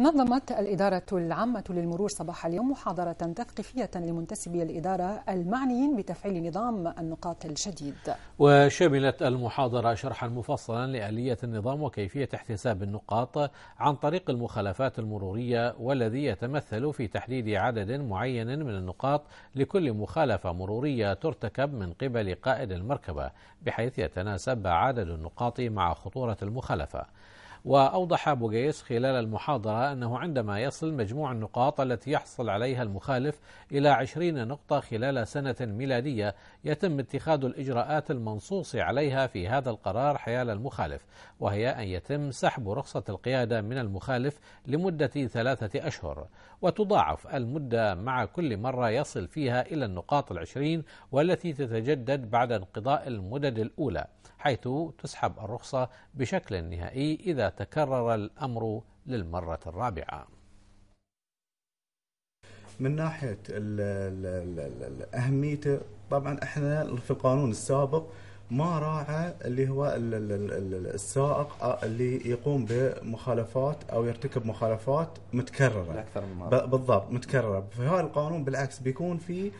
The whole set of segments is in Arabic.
نظمت الإدارة العامة للمرور صباح اليوم محاضرة تثقيفية لمنتسبي الإدارة المعنيين بتفعيل نظام النقاط الجديد وشملت المحاضرة شرحا مفصلا لآلية النظام وكيفية احتساب النقاط عن طريق المخالفات المرورية والذي يتمثل في تحديد عدد معين من النقاط لكل مخالفة مرورية ترتكب من قبل قائد المركبة بحيث يتناسب عدد النقاط مع خطورة المخالفة وأوضح بوغيس خلال المحاضرة أنه عندما يصل مجموع النقاط التي يحصل عليها المخالف إلى 20 نقطة خلال سنة ميلادية يتم اتخاذ الإجراءات المنصوص عليها في هذا القرار حيال المخالف وهي أن يتم سحب رخصة القيادة من المخالف لمدة ثلاثة أشهر وتضاعف المدة مع كل مرة يصل فيها إلى النقاط العشرين والتي تتجدد بعد انقضاء المدد الأولى حيث تسحب الرخصة بشكل نهائي إذا تكرر الأمر للمرة الرابعة من ناحية أهميته طبعا احنا في القانون السابق ما راعى اللي هو السائق آه، اللي يقوم بمخالفات او يرتكب مخالفات متكرره اكثر من مره بالضبط متكرره فهذا القانون بالعكس بيكون في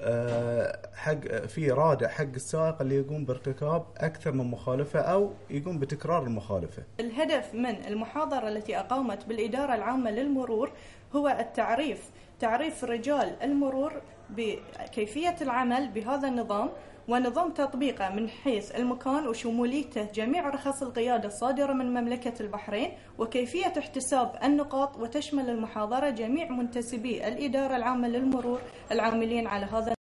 آه، حق في رادع حق السائق اللي يقوم بارتكاب اكثر من مخالفه او يقوم بتكرار المخالفه. الهدف من المحاضره التي اقامت بالاداره العامه للمرور هو التعريف، تعريف رجال المرور بكيفية العمل بهذا النظام ونظام تطبيقه من حيث المكان وشموليته جميع رخص القيادة الصادرة من مملكة البحرين وكيفية احتساب النقاط وتشمل المحاضرة جميع منتسبي الإدارة العامة للمرور العاملين على هذا